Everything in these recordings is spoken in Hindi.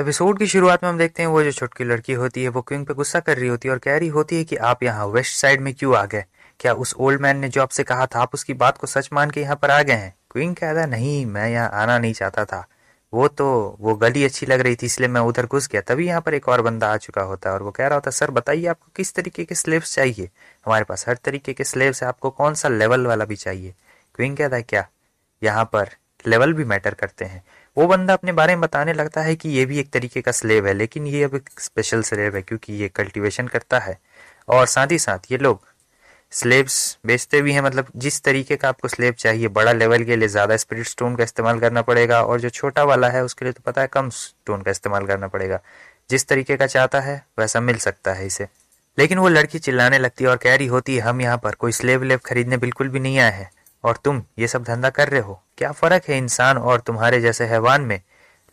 एपिसोड की शुरुआत में हम देखते हैं वो जो छुटकी लड़की होती है वो क्विंग पे गुस्सा कर रही होती है और कह रही होती है कि आप यहाँ वेस्ट साइड में क्यों आ गए क्या उस ओल्ड मैन ने जो आपसे कहा था आप उसकी बात को सच मान के यहाँ पर आ गए हैं क्विंग कहता नहीं मैं यहाँ आना नहीं चाहता था वो तो वो गली अच्छी लग रही थी इसलिए मैं उधर घुस गया तभी यहाँ पर एक और बंदा आ चुका होता है और वो कह रहा होता सर बताइए आपको किस तरीके के स्लेब्स चाहिए हमारे पास हर तरीके के स्लेब्स है आपको कौन सा लेवल वाला भी चाहिए क्विंग कहता है क्या यहाँ पर लेवल भी मैटर करते हैं वो बंदा अपने बारे में बताने लगता है कि ये भी एक तरीके का स्लेव है लेकिन ये अब एक स्पेशल स्लेव है क्योंकि ये कल्टीवेशन करता है और साथ ही साथ ये लोग स्लेब्स बेचते भी हैं मतलब जिस तरीके का आपको स्लेब चाहिए बड़ा लेवल के लिए ज़्यादा स्पिरिट स्टोन का इस्तेमाल करना पड़ेगा और जो छोटा वाला है उसके लिए तो पता है कम स्टोन का इस्तेमाल करना पड़ेगा जिस तरीके का चाहता है वैसा मिल सकता है इसे लेकिन वो लड़की चिल्लाने लगती है और कह रही होती है हम यहाँ पर कोई स्लेब लेब खरीदने बिल्कुल भी नहीं आए हैं और तुम ये सब धंधा कर रहे हो क्या फ़र्क है इंसान और तुम्हारे जैसे हैवान में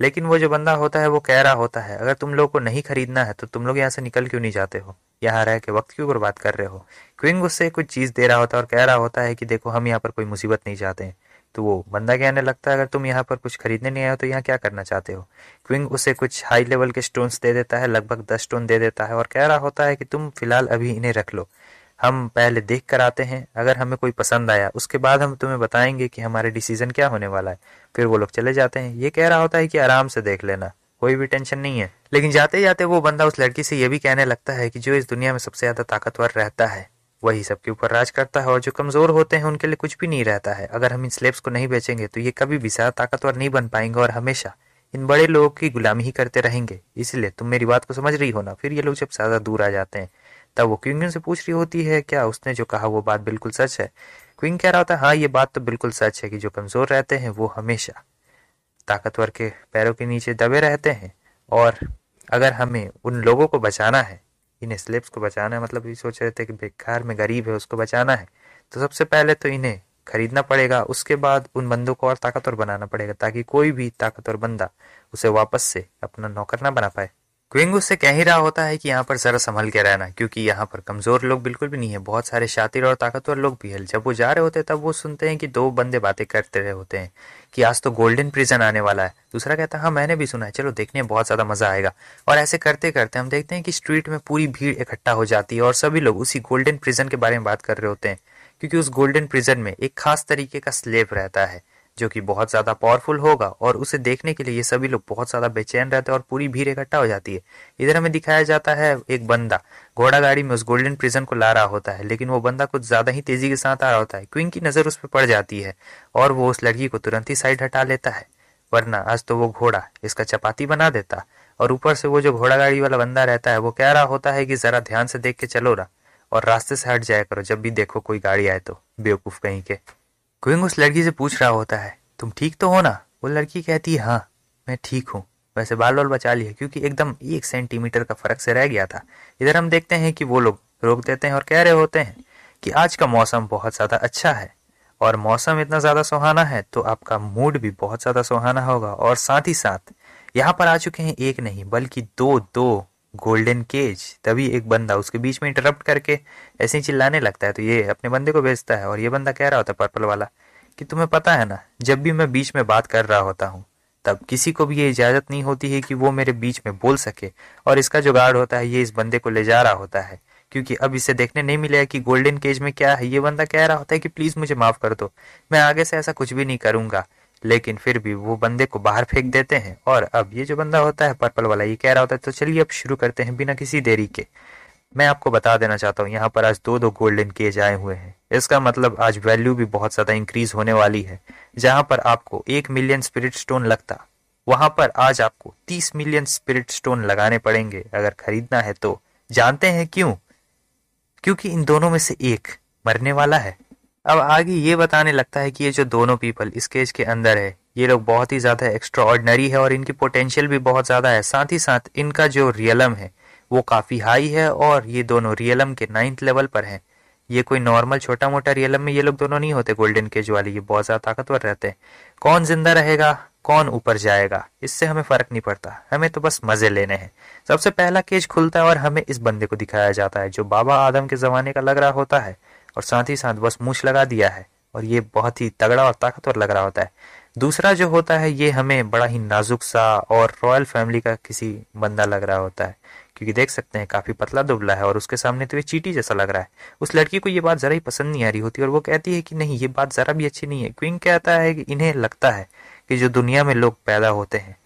लेकिन वो जो बंदा होता है वो कह रहा होता है अगर तुम लोग को नहीं खरीदना है तो तुम लोग यहाँ से निकल क्यों नहीं जाते हो यहाँ रह के वक्त क्यों बर्बाद कर रहे हो क्विंग उससे कुछ चीज़ दे रहा होता है और कह रहा होता है कि देखो हम यहाँ पर कोई मुसीबत नहीं चाहते हैं तो वो बंदा कहने लगता है अगर तुम यहाँ पर कुछ खरीदने नहीं आए हो तो यहाँ क्या करना चाहते हो क्विंग उसे कुछ हाई लेवल के स्टोन्स दे देता है लगभग दस स्टोन दे देता है और कह रहा होता है कि तुम फिलहाल अभी इन्हें रख लो हम पहले देख कर आते हैं अगर हमें कोई पसंद आया उसके बाद हम तुम्हें बताएंगे कि हमारे डिसीजन क्या होने वाला है फिर वो लोग चले जाते हैं ये कह रहा होता है कि आराम से देख लेना कोई भी टेंशन नहीं है लेकिन जाते जाते वो बंदा उस लड़की से ये भी कहने लगता है कि जो इस दुनिया में सबसे ज्यादा ताकतवर रहता है वही सबके ऊपर राज करता है और जो कमजोर होते हैं उनके लिए कुछ भी नहीं रहता है अगर हम इन स्लेब्स को नहीं बेचेंगे तो ये कभी भी ज्यादा ताकतवर नहीं बन पाएंगे और हमेशा इन बड़े लोगों की गुलामी ही करते रहेंगे इसलिए तुम मेरी बात को समझ रही हो ना फिर ये लोग जब ज्यादा दूर आ जाते हैं तब वो क्विंग से पूछ रही होती है क्या उसने जो कहा वो बात बिल्कुल सच है क्विंग कह रहा होता है हाँ ये बात तो बिल्कुल सच है कि जो कमज़ोर रहते हैं वो हमेशा ताकतवर के पैरों के नीचे दबे रहते हैं और अगर हमें उन लोगों को बचाना है इन स्लिप्स को बचाना है मतलब ये सोच रहे थे कि बेकार में गरीब है उसको बचाना है तो सबसे पहले तो इन्हें खरीदना पड़ेगा उसके बाद उन बंदों को और ताकतवर बनाना पड़ेगा ताकि कोई भी ताकतवर बंदा उसे वापस से अपना नौकर ना बना पाए क्विंग उससे कह ही रहा होता है कि यहाँ पर ज़रा संभल के रहना क्योंकि यहाँ पर कमज़ोर लोग बिल्कुल भी नहीं है बहुत सारे शातिर और ताकतवर लोग भी है जब वो जा रहे होते हैं तब वो सुनते हैं कि दो बंदे बातें करते रहे होते हैं कि आज तो गोल्डन प्रिजन आने वाला है दूसरा कहता है हाँ मैंने भी सुना है चलो देखने बहुत ज़्यादा मज़ा आएगा और ऐसे करते करते हम देखते हैं कि स्ट्रीट में पूरी भीड़ इकट्ठा हो जाती है और सभी लोग उसी गोल्डन प्रिजन के बारे में बात कर रहे होते हैं क्योंकि उस गोल्डन प्रिजन में एक खास तरीके का स्लेब रहता है जो कि बहुत ज़्यादा पावरफुल होगा और उसे देखने के लिए ये सभी लोग बहुत ज़्यादा बेचैन रहते हैं और पूरी भीड़ इकट्ठा हो जाती है इधर हमें दिखाया जाता है एक बंदा घोड़ा गाड़ी में उस गोल्डन प्रिजन को ला रहा होता है लेकिन वो बंदा कुछ ज़्यादा ही तेज़ी के साथ आ रहा होता है क्विंग की नज़र उस पर पड़ जाती है और वो उस लड़की को तुरंत ही साइड हटा लेता है वरना आज तो वो घोड़ा इसका चपाती बना देता और ऊपर से वो जो घोड़ा गाड़ी वाला बंदा रहता है वो कह रहा होता है कि ज़रा ध्यान से देख के चलो रहा और रास्ते से हट जाया करो जब भी देखो कोई गाड़ी आए तो बेवकूफ़ कहीं के क्विंग उस लड़की से पूछ रहा होता है तुम ठीक तो हो ना वो लड़की कहती है हाँ मैं ठीक हूँ वैसे बाल बाल बचा लिया क्योंकि एकदम एक सेंटीमीटर का फर्क से रह गया था इधर हम देखते हैं कि वो लोग रोक देते हैं और कह रहे होते हैं कि आज का मौसम बहुत ज़्यादा अच्छा है और मौसम इतना ज़्यादा सुहाना है तो आपका मूड भी बहुत ज़्यादा सुहाना होगा और साथ ही साथ यहाँ पर आ चुके हैं एक नहीं बल्कि दो दो गोल्डन केज तभी एक बंदा उसके बीच में इंटरप्ट करके ऐसे ही चिल्लाने लगता है तो ये अपने बंदे को भेजता है और ये बंदा कह रहा होता है पर्पल वाला कि तुम्हें पता है ना जब भी मैं बीच में बात कर रहा होता हूँ तब किसी को भी ये इजाज़त नहीं होती है कि वो मेरे बीच में बोल सके और इसका जुगाड़ होता है ये इस बंदे को ले जा रहा होता है क्योंकि अब इसे देखने नहीं मिलेगा कि गोल्डन केज में क्या है ये बंदा कह रहा होता है कि प्लीज़ मुझे माफ़ कर दो मैं आगे से ऐसा कुछ भी नहीं करूंगा लेकिन फिर भी वो बंदे को बाहर फेंक देते हैं और अब ये जो बंदा होता है पर्पल वाला ये कह रहा होता है तो चलिए अब शुरू करते हैं बिना किसी देरी के मैं आपको बता देना चाहता हूँ यहाँ पर आज दो दो गोल्डन केज आए हुए हैं इसका मतलब आज वैल्यू भी बहुत ज़्यादा इंक्रीज होने वाली है जहां पर आपको एक मिलियन स्पिरिट स्टोन लगता वहां पर आज आपको तीस मिलियन स्पिरिट स्टोन लगाने पड़ेंगे अगर खरीदना है तो जानते हैं क्यों क्योंकि इन दोनों में से एक मरने वाला है अब आगे ये बताने लगता है कि ये जो दोनों पीपल इस केज के अंदर है ये लोग बहुत ही ज़्यादा एक्स्ट्राऑर्डनरी है और इनकी पोटेंशियल भी बहुत ज़्यादा है साथ ही साथ इनका जो रियलम है वो काफ़ी हाई है और ये दोनों रियलम के नाइन्थ लेवल पर हैं ये कोई नॉर्मल छोटा मोटा रियलम में ये लोग दोनों नहीं होते गोल्डन केज वाले ये बहुत ज़्यादा ताकतवर रहते हैं कौन जिंदा रहेगा कौन ऊपर जाएगा इससे हमें फ़र्क नहीं पड़ता हमें तो बस मज़े लेने हैं सबसे पहला केज खुलता है और हमें इस बंदे को दिखाया जाता है जो बाबा आदम के ज़माने का लग रहा होता है और साथ ही साथ बस मूछ लगा दिया है और ये बहुत ही तगड़ा और ताकतवर लग रहा होता है दूसरा जो होता है ये हमें बड़ा ही नाजुक सा और रॉयल फैमिली का किसी बंदा लग रहा होता है क्योंकि देख सकते हैं काफी पतला दुबला है और उसके सामने तो ये चीटी जैसा लग रहा है उस लड़की को ये बात जरा ही पसंद नहीं आ रही होती और वो कहती है कि नहीं ये बात जरा भी अच्छी नहीं है क्विंग कहता है कि इन्हें लगता है कि जो दुनिया में लोग पैदा होते हैं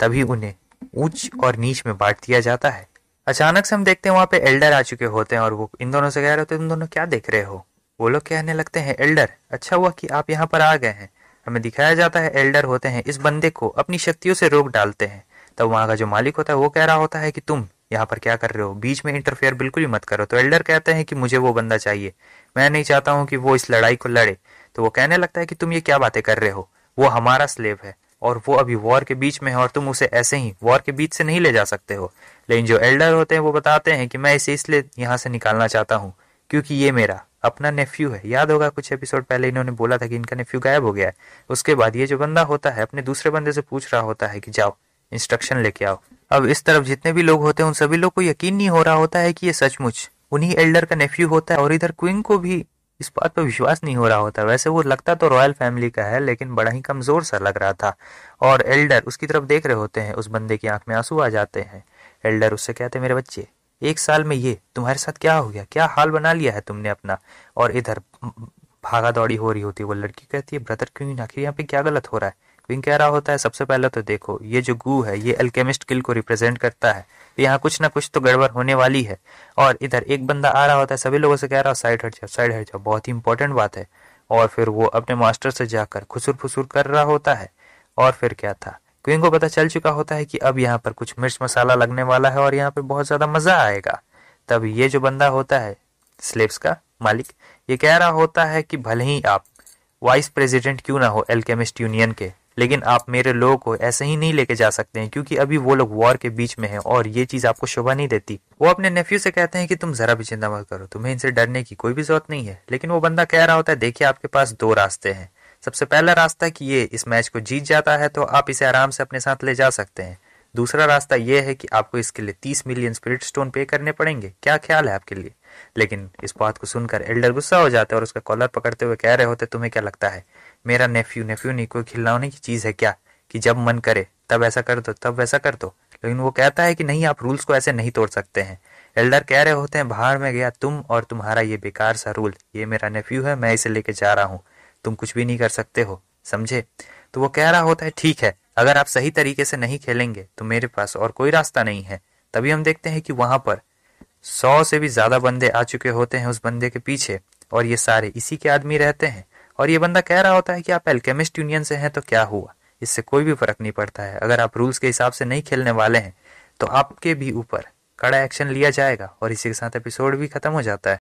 तभी उन्हें ऊंच और नीच में बांट दिया जाता है अचानक से हम देखते हैं वहां पे एल्डर आ चुके होते हैं और वो इन दोनों से कह रहे होते हैं तुम दोनों क्या देख रहे हो वो लोग कहने लगते हैं एल्डर अच्छा हुआ कि आप यहाँ पर आ गए हैं हमें दिखाया जाता है एल्डर होते हैं इस बंदे को अपनी शक्तियों से रोक डालते हैं तब वहाँ का जो मालिक होता है वो कह रहा होता है कि तुम यहाँ पर क्या कर रहे हो बीच में इंटरफेयर बिल्कुल ही मत करो तो एल्डर कहते हैं कि मुझे वो बंदा चाहिए मैं नहीं चाहता हूँ कि वो इस लड़ाई को लड़े तो वो कहने लगता है कि तुम ये क्या बातें कर रहे हो वो हमारा स्लेव है और वो अभी वॉर के बीच में है और तुम उसे ऐसे ही वॉर के बीच से नहीं ले जा सकते हो लेकिन जो एल्डर होते हैं वो बताते हैं कि मैं इसे इसलिए यहाँ से निकालना चाहता हूँ क्योंकि ये मेरा अपना नेफ्यू है याद होगा कुछ एपिसोड पहले इन्होंने बोला था कि इनका नेफ्यू गायब हो गया है उसके बाद ये जो बंदा होता है अपने दूसरे बंदे से पूछ रहा होता है कि जाओ इंस्ट्रक्शन लेके आओ अब इस तरफ जितने भी लोग होते हैं उन सभी लोग को यकीन नहीं हो रहा होता है कि ये सचमुच उन्हीं एल्डर का नेफ्यू होता है और इधर क्विंग को भी इस बात पर विश्वास नहीं हो रहा होता वैसे वो लगता तो रॉयल फैमिली का है लेकिन बड़ा ही कमज़ोर सा लग रहा था और एल्डर उसकी तरफ देख रहे होते हैं उस बंदे की आंख में आंसू आ जाते हैं एल्डर उससे कहते हैं मेरे बच्चे एक साल में ये तुम्हारे साथ क्या हो गया क्या हाल बना लिया है तुमने अपना और इधर भागा दौड़ी हो रही होती है वो लड़की कहती है ब्रदर क्यों आखिर यहाँ पे क्या गलत हो रहा है विंग कह रहा होता है सबसे पहले तो देखो ये जो गु है ये अल्केमिस्ट किल को रिप्रेजेंट करता है तो यहाँ कुछ ना कुछ तो गड़बड़ होने वाली है और इधर एक बंदा आ रहा होता है सभी लोगों से कह रहा है साइड हट जाओ साइड हट जाओ बहुत ही इंपॉर्टेंट बात है और फिर वो अपने मास्टर से जाकर खुसुर फुसुर कर रहा होता है और फिर क्या था क्वीन को पता चल चुका होता है कि अब यहाँ पर कुछ मिर्च मसाला लगने वाला है और यहाँ पर बहुत ज़्यादा मज़ा आएगा तब ये जो बंदा होता है स्लेब्स का मालिक ये कह रहा होता है कि भले ही आप वाइस प्रेसिडेंट क्यों ना हो एल्केमिस्ट यूनियन के लेकिन आप मेरे लोगों को ऐसे ही नहीं लेके जा सकते हैं क्योंकि अभी वो लोग वॉर के बीच में हैं और ये चीज आपको शोभा नहीं देती वो अपने नेफ्यू से कहते हैं कि तुम जरा भी चिंता मत करो तुम्हें इनसे डरने की कोई भी जरूरत नहीं है लेकिन वो बंदा कह रहा होता है देखिए आपके पास दो रास्ते हैं सबसे पहला रास्ता कि ये इस मैच को जीत जाता है तो आप इसे आराम से अपने साथ ले जा सकते हैं दूसरा रास्ता यह है कि आपको इसके लिए तीस मिलियन स्पिरिट स्टोन पे करने पड़ेंगे क्या ख्याल है आपके लिए लेकिन इस बात को सुनकर एल्डर गुस्सा हो जाते और उसका कॉलर पकड़ते हुए कह रहे होते तुम्हें क्या लगता है मेरा नेफ्यू नेफ्यू नहीं कोई खिलौने की चीज़ है क्या कि जब मन करे तब ऐसा कर दो तब वैसा कर दो लेकिन वो कहता है कि नहीं आप रूल्स को ऐसे नहीं तोड़ सकते हैं एल्डर कह रहे होते हैं बाहर में गया तुम और तुम्हारा ये बेकार सा रूल ये मेरा नेफ्यू है मैं इसे लेके जा रहा हूँ तुम कुछ भी नहीं कर सकते हो समझे तो वो कह रहा होता है ठीक है अगर आप सही तरीके से नहीं खेलेंगे तो मेरे पास और कोई रास्ता नहीं है तभी हम देखते हैं कि वहां पर सौ से भी ज्यादा बंदे आ चुके होते हैं उस बंदे के पीछे और ये सारे इसी के आदमी रहते हैं और ये बंदा कह रहा होता है कि आप एल्केमिस्ट यूनियन से हैं तो क्या हुआ इससे कोई भी फर्क नहीं पड़ता है अगर आप रूल्स के हिसाब से नहीं खेलने वाले हैं तो आपके भी ऊपर कड़ा एक्शन लिया जाएगा और इसी के साथ एपिसोड भी खत्म हो जाता है